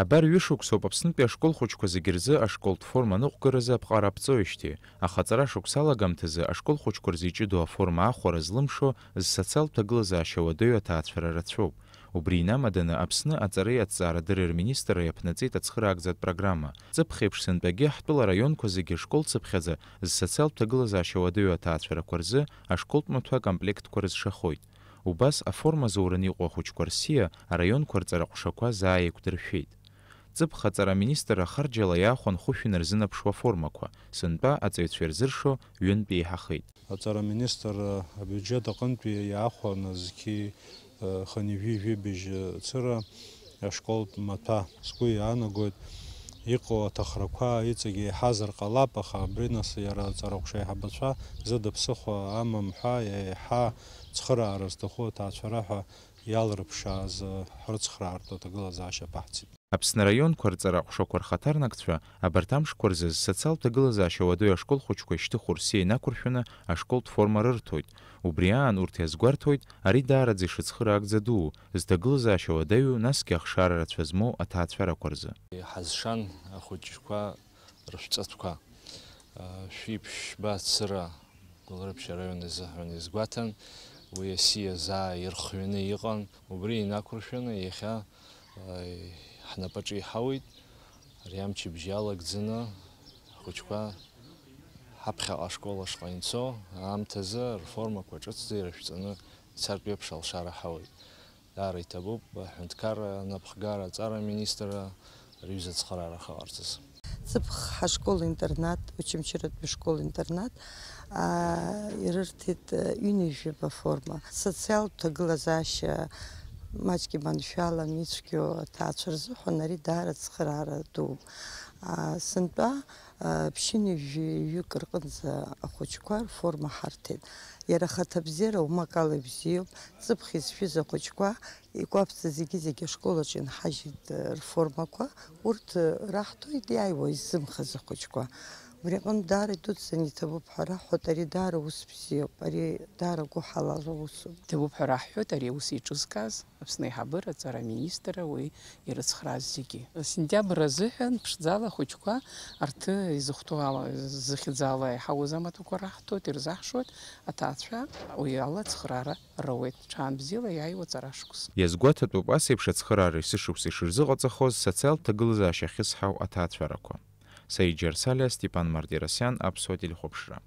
აბარ უშუქს ოპაპსნ პეშკოლ ხუჩქოზე გერზე აშკოლ ფორმანი ყურეზე აფყარაფწო ისთი ახაწარა შუქსალაგამთეზე აშკოლ ხუჩქორზე ჭიდო ფორმა ხორეზლმშო ზსაცალ თგლზე აშევადეო თაცფერარაცო უბრინა მადენა აფსნა აწარი აწარა დერერ მინისტრი აფნაცი დაცხრაგზად პროგრამა ცფხებსენ პეგი ჰტულ რაიონ ქოზეგი შკოლ ცფხეზე ზსაცალ თგლზე აშევადეო თაცფერა ქორზე აშკოლ მოთვა კომპლექტ ქორზე შეხოი უბას აფორმაზურენი ყოხუჩქორსია რაიონ ქორწერა ყშოქვა ზაიქდრშვით ҵыԥхаҵара аминистр ахарџьала иаахәан хәышә инарзынаԥшуа формақәа сынтәа аҵаҩцәа ирзыршо ҩынтә еиҳахеит аҵара министр зки аҟынтәи иаахәан зқьи хынҩажәибжь цыра э, школ маҭәа сгәы иаанагоит иҟоу аҭахрақәа тахраква еиҳазар ҟалап аха абри нас иара аҵарахәша аиҳабацәа зыда ԥсыхәа амам ҳәа еиҳа цхыраара зҭаху аҭаацәара ҳәа ялрыпшаз хрцхрарто э, тгылазаша пацит апсна район кварцара хушоквар хатарнакцва абартамш кварзе социал тгылазаша вадо яшкол хучкой шти хурси на куршуна ашкол форма рртойт убриан уртез гвартойт ари даразе шицхрак заду з тгылазаша вадаю наскях шарарцвезмо атацвара кварзе хазшан хучква рштацква э, швипш бацра гылрыпша районе захрани згватан უესია ზა ერხვენი იყან უბრი ინაკურშენი ეხა აი ხნაპაჭი ჰავით რიამჩი ბჟალა გძნა ხუჩკა აფხა სკოლა შყინცო ამთეზე რეფორმა კვეჭო წერეშწნა საკვებშალ შარახავი და რითაბუ ჰანდკარ ნაფხგარა წარმინისტრა რიზა ცხრა რახავარცეს цыпха школа интернат учимчиратпи школа интернат ирыртит э, юнижипа форма. Социал тагылазаща маҷки баншала мицкио таъцирзу ҳунари дара цхыраара ду сынтәа ԥшьынҩажәи ҩык форма ахәыҷқәа рформа ҳарҭеит иара хаҭабзиара умакала бзиоуп ҵыԥх изшәыз ахәыҷқәа икәаԥса зегьы-зегьы ашколаҿ инҳажьит рформақәа урҭ раҳҭоит иааиуа иззымхаз ахәыҷқәа ვრიყონ დარე დუცენი თებუფარა ხოტერი დარ უსფსიო პარი დარ გო ხალალო უს თებუფარა ხოტერი უსი ჩუსკას ფსნე ხაბერ ცარა მინისტრა უი ირცხრაზიგი სენტიაბრა ზეჰენ ფშძალა ხუჩკა არტი იზუხტუალა ზიხძალა ხაუზამატუ ქარახტო ტირზახშოთ ატაცრა უი ალა ცხრარა როვეთ ჩან ბზილა აი ვო ცარაშკუს იზგვათ ტუპასი ფშცხრარი სიშუფსი შირზიყოცახოს საცალ თგლზა შეხის ხავ ატაცრა ქო Саид Джерсаля, Степан Мардиросян обсудили общество.